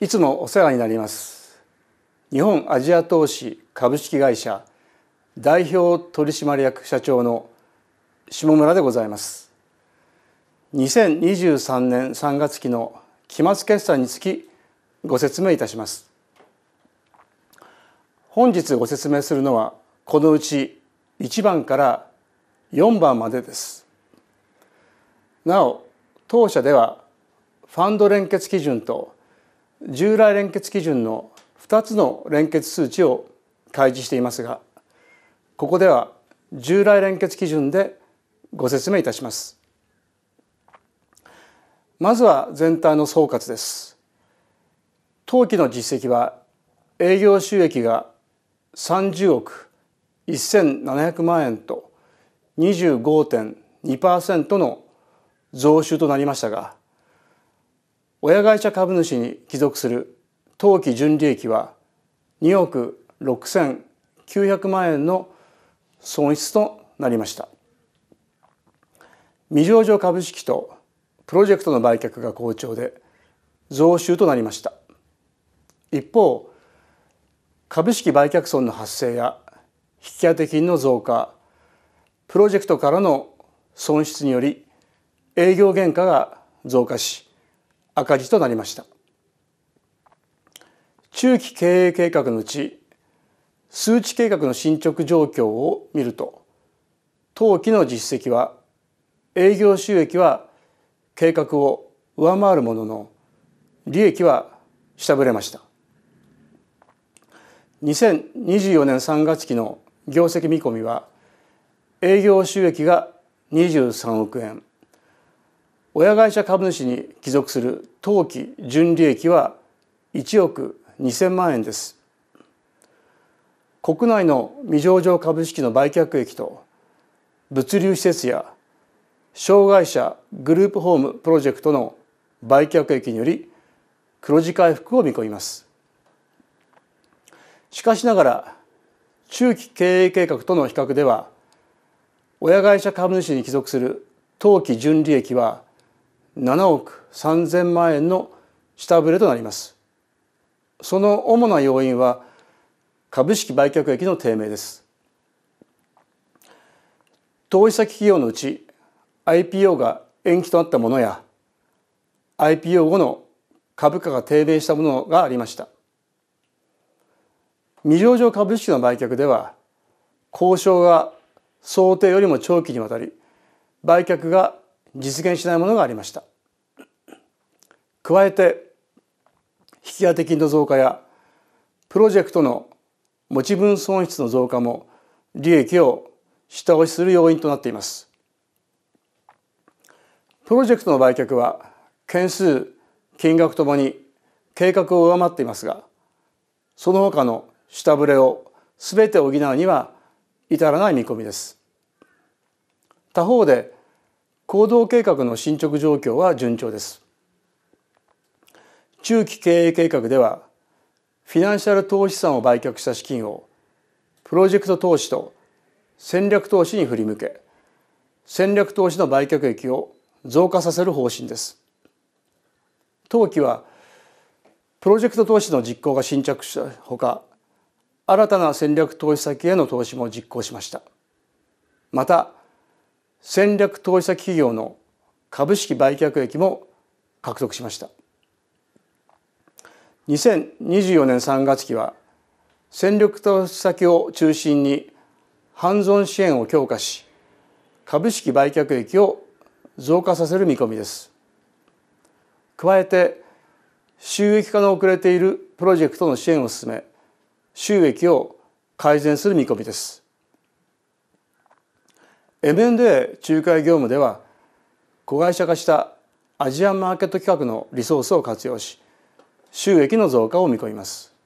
いつもお世話になります日本アジア投資株式会社代表取締役社長の下村でございます2023年3月期の期末決算につきご説明いたします本日ご説明するのはこのうち1番から4番までですなお当社ではファンド連結基準と従来連結基準の2つの連結数値を開示していますがここでは従来連結基準でご説明いたします。まずは全体の総括です。当期の実績は営業収益が30億1700万円と25.2%の増収となりましたが親会社株主に帰属する当期純利益は2億6900万円の損失となりました未上場株式とプロジェクトの売却が好調で増収となりました一方株式売却損の発生や引当金の増加プロジェクトからの損失により営業原価が増加し赤字となりました中期経営計画のうち数値計画の進捗状況を見ると当期の実績は営業収益は計画を上回るものの利益は下振れました2024年3月期の業績見込みは営業収益が23億円親会社株主に帰属する当期純利益は1億2000万円です国内の未上場株式の売却益と物流施設や障害者グループホームプロジェクトの売却益により黒字回復を見込みますしかしながら中期経営計画との比較では親会社株主に帰属する当期純利益は7億3千万円の下振れとなりますその主な要因は株式売却益の低迷です投資先企業のうち IPO が延期となったものや IPO 後の株価が低迷したものがありました未上場株式の売却では交渉が想定よりも長期にわたり売却が実現しないものがありました加えて引当金の増加やプロジェクトの持ち分損失の増加も利益を下押しする要因となっていますプロジェクトの売却は件数金額ともに計画を上回っていますがその他の下振れを全て補うには至らない見込みです他方で行動計画の進捗状況は順調です中期経営計画ではフィナンシャル投資産を売却した資金をプロジェクト投資と戦略投資に振り向け戦略投資の売却益を増加させる方針です当期はプロジェクト投資の実行が進着したほか新たな戦略投資先への投資も実行しましたまた戦略投資先企業の株式売却益も獲得しました2024年3月期は戦力投資先を中心に半存支援を強化し株式売却益を増加させる見込みです加えて収益化の遅れているプロジェクトの支援を進め収益を改善する見込みです M&A 仲介業務では子会社化したアジアンマーケット企画のリソースを活用し収益の増加を見込みます